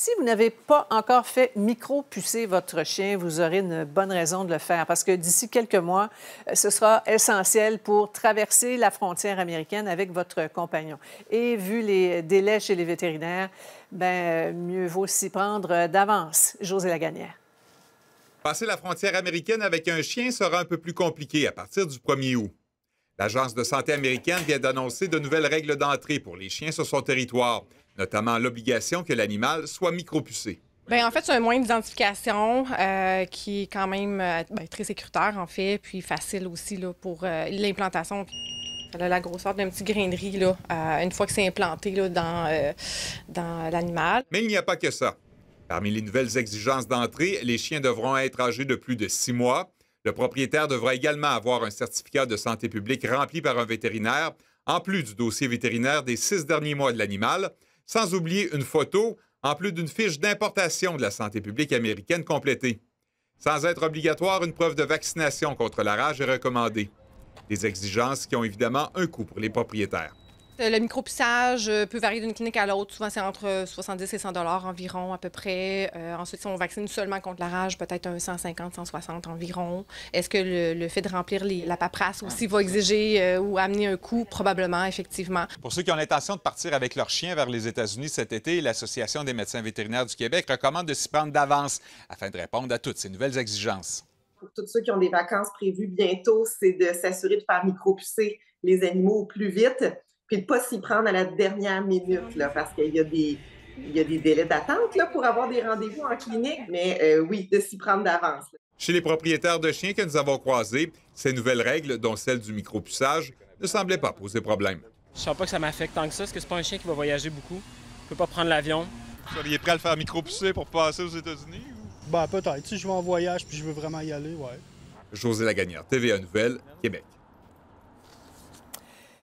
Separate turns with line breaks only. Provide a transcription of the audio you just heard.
Si vous n'avez pas encore fait micro-pucer votre chien, vous aurez une bonne raison de le faire parce que d'ici quelques mois, euh, ce sera essentiel pour traverser la frontière américaine avec votre compagnon. Et vu les délais chez les vétérinaires, ben, mieux vaut s'y prendre d'avance. José Laganière.
Passer la frontière américaine avec un chien sera un peu plus compliqué à partir du 1er août. L'Agence de santé américaine vient d'annoncer de nouvelles règles d'entrée pour les chiens sur son territoire notamment l'obligation que l'animal soit micropucé.
Bien, en fait, c'est un moyen d'identification euh, qui est quand même euh, ben, très sécuritaire, en fait, puis facile aussi pour euh, l'implantation. Ça a la grosseur d'un petit grainerie une fois que c'est implanté dans, dans l'animal.
Mais il n'y a pas que ça. Parmi les nouvelles exigences d'entrée, les chiens devront être âgés de plus de six mois. Le propriétaire devra également avoir un certificat de santé publique rempli par un vétérinaire, en plus du dossier vétérinaire des six derniers mois de l'animal sans oublier une photo, en plus d'une fiche d'importation de la santé publique américaine complétée. Sans être obligatoire, une preuve de vaccination contre la rage est recommandée. Des exigences qui ont évidemment un coût pour les propriétaires.
Euh, le micropissage euh, peut varier d'une clinique à l'autre. Souvent, c'est entre 70 euh, et 100 environ, à peu près. ensuite, si on vaccine seulement contre la rage, peut-être un 150, 160 environ. Est-ce que le, fait de remplir la paperasse aussi va exiger ou amener un coût? Probablement, effectivement.
Pour ceux qui ont l'intention de partir avec leur chien vers les États-Unis cet été, l'Association des médecins vétérinaires du Québec recommande de s'y prendre d'avance afin de répondre à toutes ces nouvelles exigences
pour tous ceux qui ont des vacances prévues bientôt, c'est de s'assurer de faire micropucer les animaux au plus vite. Puis de pas s'y prendre à la dernière minute, parce qu'il y a des. délais d'attente pour avoir des rendez-vous en clinique, mais euh, oui, de s'y prendre d'avance.
Chez les propriétaires de chiens que nous avons croisés, ces nouvelles règles, dont celle du micropoussage, ne semblaient pas poser problème.
Je sens pas que ça m'affecte tant que ça, parce que c'est pas un chien qui va voyager beaucoup. Il ne peut pas prendre l'avion. Vous
seriez prêt à le faire micropousser pour passer aux États-Unis? Ou... Ben peut-être. Si je vais en voyage puis je veux vraiment y aller, ouais. José Lagagnère, TVA Nouvelle, Québec.